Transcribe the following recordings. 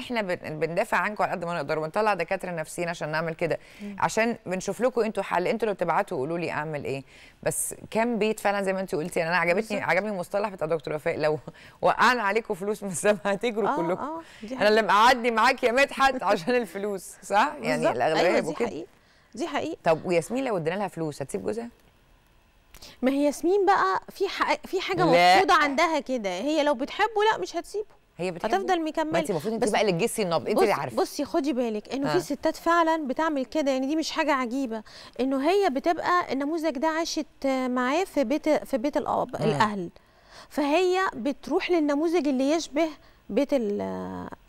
احنا بندافع عنكم على قد ما نقدر ونطلع دكاتره نفسيين عشان نعمل كده عشان بنشوف لكم انتوا حل انتوا اللي بتبعتوا قولوا لي اعمل ايه بس كام بيت فعلا زي ما انت قلتي يعني انا عجبتني عجبني المصطلح بتاع دكتور وفاء لو وقعنا عليكم فلوس من السما هتجروا آه كلكم آه انا اللي مقعدني معاك يا مدحت عشان الفلوس صح يعني أيوة، الاغلبيه أيوة دي حقيقي دي حقيقي طب وياسمين لو ادينا لها فلوس هتسيب جوزها ما هي ياسمين بقى في في حاجه مفروضه عندها كده هي لو بتحبه لا مش هتسيبه هي بتحبه هتفضل مكمله انت المفروض انت بقى اللي تجسي النبض انت اللي عارفه بصي خدي بالك انه آه. في ستات فعلا بتعمل كده يعني دي مش حاجه عجيبه انه هي بتبقى النموذج ده عاشت معاه في بيت في بيت الاب آه. الاهل فهي بتروح للنموذج اللي يشبه بيت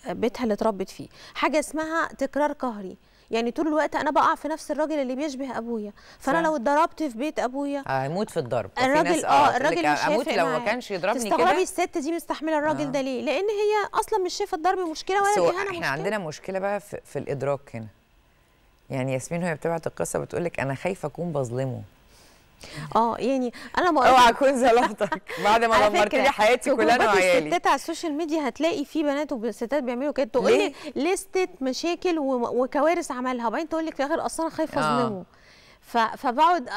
بيتها اللي اتربت فيه حاجه اسمها تكرار قهري يعني طول الوقت انا بقع في نفس الراجل اللي بيشبه ابويا فانا لو اتضربت في بيت ابويا هموت في الضرب الراجل اه, آه، الراجل مش هيموت لو ما كانش يضربني كده تستغربي الست دي مستحمله الراجل آه. ده ليه لان هي اصلا مش شايفه الضرب مشكله ولا الاهانه احنا عندنا مشكله بقى في, في الادراك هنا يعني ياسمين وهي بتبعت القصه بتقول لك انا خايفه اكون بظلمه اه يعني انا ما اوعى اكون ظلمتك بعد ما دمرت لي حياتي كلها انا وعيالي الستات على السوشيال ميديا هتلاقي في بنات وستات بيعملوا كده تقول لي لستة مشاكل وكوارث عملها وبعدين تقول لك في الاخر اصل انا خايفه آه. اظلمه فبقعد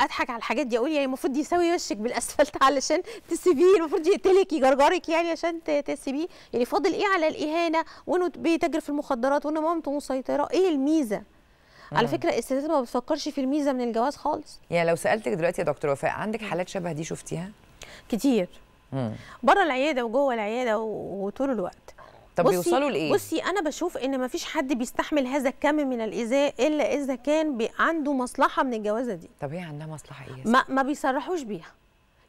اضحك على الحاجات دي اقول يعني المفروض يساوي وشك بالاسفلت علشان تسيبيه المفروض يقتلك يجرجرك يعني عشان تسيبيه يعني فاضل ايه على الاهانه وانه بيتاجر في المخدرات وانه مامته مسيطره ايه الميزه على فكره الستات ما بتفكرش في الميزه من الجواز خالص يعني لو سالتك دلوقتي يا دكتور وفاء عندك حالات شبه دي شفتيها كتير بره العياده وجوه العياده وطول الوقت طب بصي بيوصلوا لايه بصي انا بشوف ان مفيش حد بيستحمل هذا الكم من الايذاء الا اذا كان عنده مصلحه من الجوازه دي طب هي عندها مصلحه ايه ما ما بيصرحوش بيها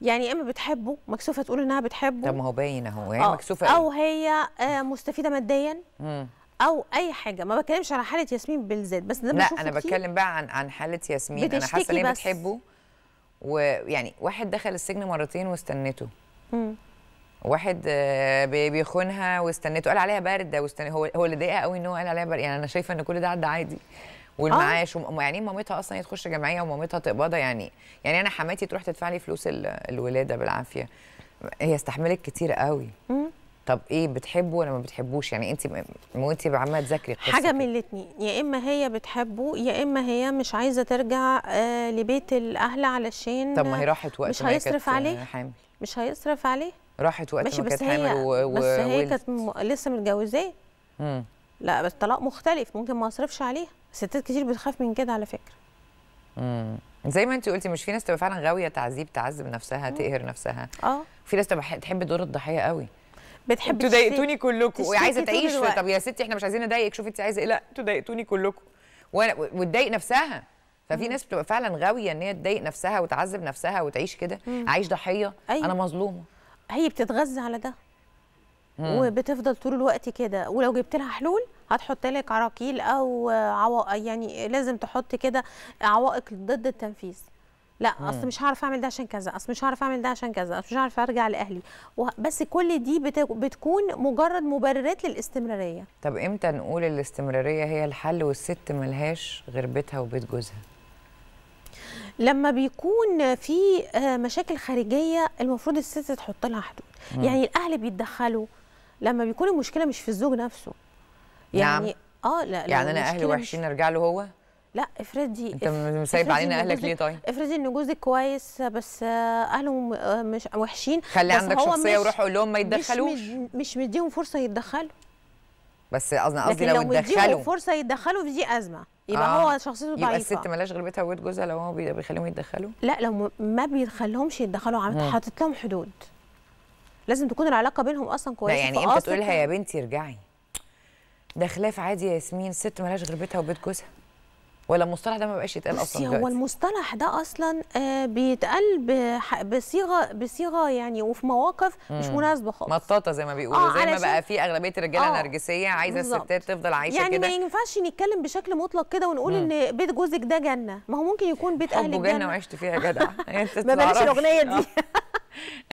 يعني اما بتحبه مكسوفه تقول انها بتحبه طب ما هو باين اهو هي آه. مكسوفه إيه؟ او هي آه، مستفيده ماديا مم. او اي حاجه ما بتكلمش على حاله ياسمين بالذات بس ده لا انا بتكلم بقى عن عن حاله ياسمين انا حاسه ان بتحبه ويعني واحد دخل السجن مرتين واستنته واحد آه، بيخونها واستنته قال عليها بارده واستنى هو هو اللي ضايقها قوي ان هو قال عليها بارده يعني انا شايفه ان كل ده عدى عادي والمعاش آه. وم... يعني مامتها اصلا هي تخش جمعيه ومامتها تقبضها يعني يعني انا حماتي تروح تدفع لي فلوس الولاده بالعافيه هي استحملت كتير قوي مم. طب ايه بتحبه ولا ما بتحبوش يعني انت وانت عماله تذاكري حاجه من الاثنين يا اما هي بتحبه يا اما هي مش عايزه ترجع آه لبيت الاهل علشان طب ما هي راحت وقت مش هيصرف عليه حامل مش هيصرف عليه راحت وقت ما كانت حامل و... و... بس هي كانت م... لسه متجوزاه لا بس طلاق مختلف ممكن ما اصرفش عليها ستات كتير بتخاف من كده على فكره امم زي ما انت قلتي مش في ناس تبقى فعلا غاويه تعذيب تعذب نفسها مم. تقهر نفسها اه في ناس تبقى تحب دور الضحيه قوي بتحبي تضايقتوني كلكم وعايزه تعيش طب يا ستي احنا مش عايزين نضايقك شوفي انت عايزه ايه لا تضايقتوني كلكم وتضايق نفسها ففي ناس بتبقى فعلا غاويه ان هي تضايق نفسها وتعذب نفسها وتعيش كده عايش ضحيه أيوة. انا مظلومه هي بتتغذى على ده مم. وبتفضل طول الوقت كده ولو جبت لها حلول هتحط لك عراقيل او عوائق يعني لازم تحط كده عوائق ضد التنفيذ لا اصل مش هعرف اعمل ده عشان كذا اصل مش هعرف اعمل ده عشان كذا اصل مش هعرف ارجع لاهلي بس كل دي بتكون مجرد مبررات للاستمراريه طب امتى نقول الاستمراريه هي الحل والست ملهاش غير بيتها وبيت جوزها لما بيكون في آه، مشاكل خارجيه المفروض الست تحط لها حدود مم. يعني الاهل بيتدخلوا لما بيكون المشكله مش في الزوج نفسه نعم. يعني نعم. اه لا يعني انا اهلي وحشين ارجع له هو لا افرضي انت سايب علينا اهلك ليه طيب؟ افرضي ان جوزك كويس بس اهله آه، مش وحشين خلي عندك شخصيه وروح قول لهم ما يتدخلوش مش مديهم فرصه يتدخلوا بس قصدي قصدي لو, لو اتدخلوا فرصه يتدخلوا في دي ازمه يبقى آه. هو شخصيته ضعيفه يبقى الست مالهاش غير بيتها وبيت جوزها لو هو بيخليهم يتدخلوا لا لو ما بيخليهمش يتدخلوا حاطط لهم حدود لازم تكون العلاقه بينهم اصلا كويسه يعني امتى تقول لها يا بنتي ارجعي ده خلاف عادي يا ياسمين الست مالهاش غير بيتها وبيت جوزها ولا المصطلح ده ما بقاش يتقال اصلا هو المصطلح ده اصلا آه، بيتقال بصيغه بصيغه يعني وفي مواقف مش مناسبه خالص مطاطه زي ما بيقولوا آه زي ما بقى في اغلبيه الرجاله آه. نرجسيه عايزه بالزبط. الستات تفضل عايشه يعني كده يعني ما ينفعش نتكلم بشكل مطلق كده ونقول مم. ان بيت جوزك ده جنه ما هو ممكن يكون بيت اهلك جنه وعشت فيها جدع إيه، ما بلاش الاغنيه دي آه.